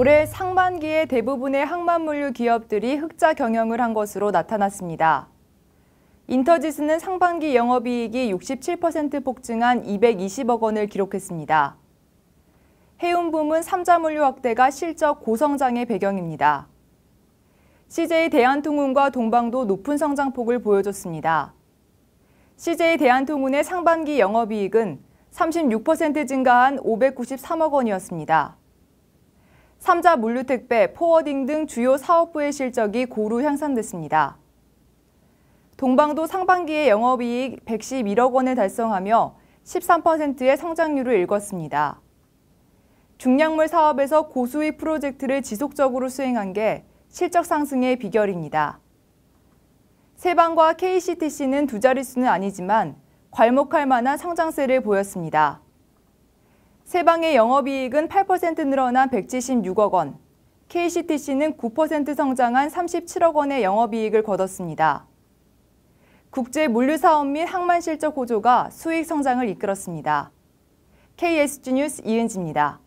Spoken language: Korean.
올해 상반기에 대부분의 항만물류 기업들이 흑자 경영을 한 것으로 나타났습니다. 인터지수는 상반기 영업이익이 67% 폭증한 220억 원을 기록했습니다. 해운 부문 3자 물류 확대가 실적 고성장의 배경입니다. CJ 대한통운과 동방도 높은 성장폭을 보여줬습니다. CJ 대한통운의 상반기 영업이익은 36% 증가한 593억 원이었습니다. 3자 물류택배, 포워딩 등 주요 사업부의 실적이 고루 향상됐습니다. 동방도 상반기에 영업이익 111억 원을 달성하며 13%의 성장률을 읽었습니다 중량물 사업에서 고수익 프로젝트를 지속적으로 수행한 게 실적 상승의 비결입니다. 세방과 KCTC는 두 자릿수는 아니지만 괄목할 만한 성장세를 보였습니다. 세방의 영업이익은 8% 늘어난 176억 원, KCTC는 9% 성장한 37억 원의 영업이익을 거뒀습니다. 국제 물류사업 및 항만실적 호조가 수익 성장을 이끌었습니다. KSG 뉴스 이은지입니다.